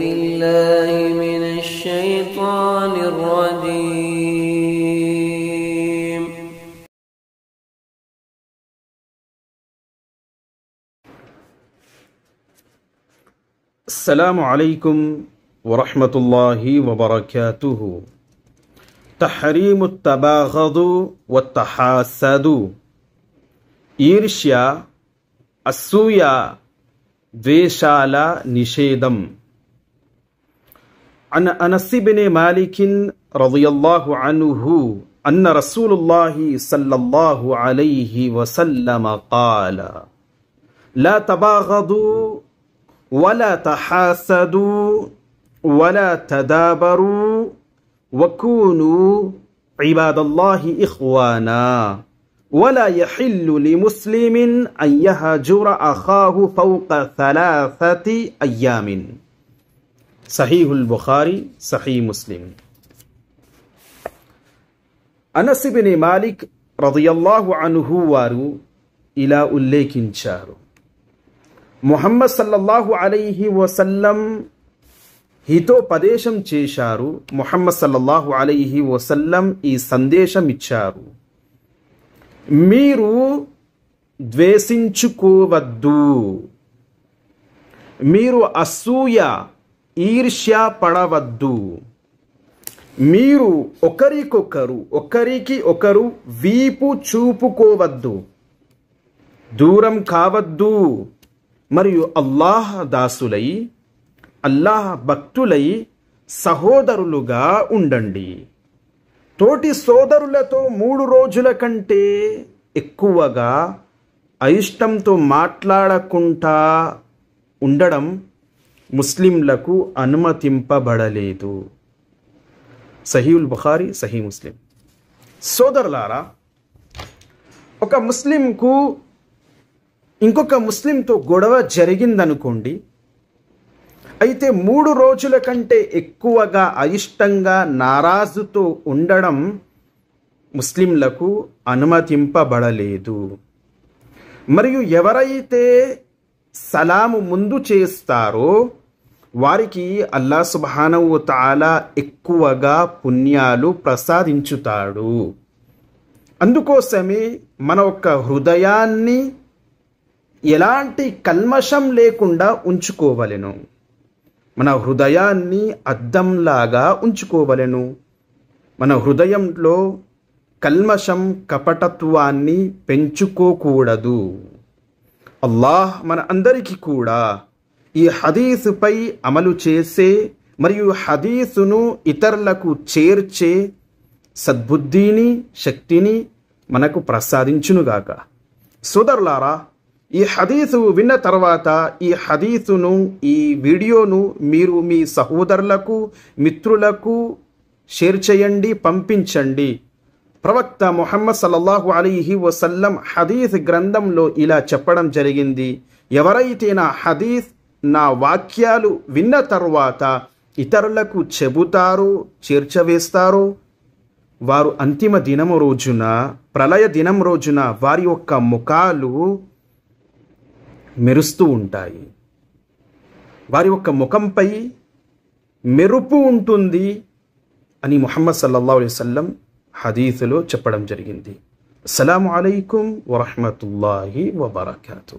بالله من الشيطان الرجيم السلام عليكم ورحمة الله وبركاته تحريم التباغض والتحاسد ഈർഷ്യ അസൂയ ദ്വേഷാല നിഷേധം عن أنس بن مالك رضي الله عنه أن رسول الله صلى الله عليه وسلم قال لا تباغضوا ولا تحاسدوا ولا تدابروا وكونوا عباد الله إخوانا ولا يحل لمسلم أن يهجر أخاه فوق ثلاثة أيام సహీహుల్ బుఖారి సహీ ముస్లిం అనసిబిని మాలిక్ రదయల్లాహు అనుహు వారు ఇలా ఉల్లేఖించారు మొహమ్మద్ సల్లల్లాహు అలైహి వసల్లం హితోపదేశం చేశారు ముహమ్మద్ సల్లల్లాహు అలైహి వసల్లం ఈ సందేశం ఇచ్చారు మీరు ద్వేషించుకోవద్దు మీరు అసూయ ఈర్ష్య పడవద్దు మీరు ఒకరికొకరు ఒకరికి ఒకరు వీపు చూపుకోవద్దు దూరం కావద్దు మరియు అల్లాహ్ దాసులై అల్లాహ్ భక్తులై సహోదరులుగా ఉండండి తోటి సోదరులతో మూడు రోజుల కంటే ఎక్కువగా అయిష్టంతో మాట్లాడకుండా ఉండడం ముస్లింలకు అనుమతింపబడలేదు సహీల్ బుఖారి సహీ ముస్లిం సోదరులారా ఒక ముస్లింకు ఇంకొక ముస్లింతో గొడవ జరిగిందనుకోండి అయితే మూడు రోజుల కంటే ఎక్కువగా అయిష్టంగా నారాజుతో ఉండడం ముస్లింలకు అనుమతింపబడలేదు మరియు ఎవరైతే సలాము ముందు చేస్తారో వారికి అల్లా సుబానవు తాలా ఎక్కువగా పుణ్యాలు ప్రసాదించుతాడు అందుకోసమే మన యొక్క హృదయాన్ని ఎలాంటి కల్మషం లేకుండా ఉంచుకోవలెను మన హృదయాన్ని అద్దంలాగా ఉంచుకోవలెను మన హృదయంలో కల్మషం కపటత్వాన్ని పెంచుకోకూడదు అల్లాహ్ మన అందరికీ కూడా ఈ హదీసుపై అమలు చేసే మరియు హదీసును ఇతరులకు చేర్చే సద్బుద్ధిని శక్తిని మనకు ప్రసాదించునుగాక సోదరులారా ఈ హదీసు విన్న తర్వాత ఈ హదీసును ఈ వీడియోను మీరు మీ సహోదరులకు మిత్రులకు షేర్ చేయండి పంపించండి ప్రవక్త మొహమ్మద్ సల్లల్లాహు అలీహి వసల్లం హదీస్ గ్రంథంలో ఇలా చెప్పడం జరిగింది ఎవరైతే నా హదీస్ నా వాక్యాలు విన్న తర్వాత ఇతరులకు చెబుతారు చేర్చవేస్తారు వారు అంతిమ దినం రోజున ప్రళయ దినం రోజున వారి యొక్క ముఖాలు మెరుస్తూ ఉంటాయి వారి యొక్క ముఖంపై మెరుపు ఉంటుంది అని ముహమ్మద్ సల్లల్లా అలైహి హదీసులో చెప్పడం జరిగింది అస్సలం అయికు వరహమతుల్లాహి వబర్కూ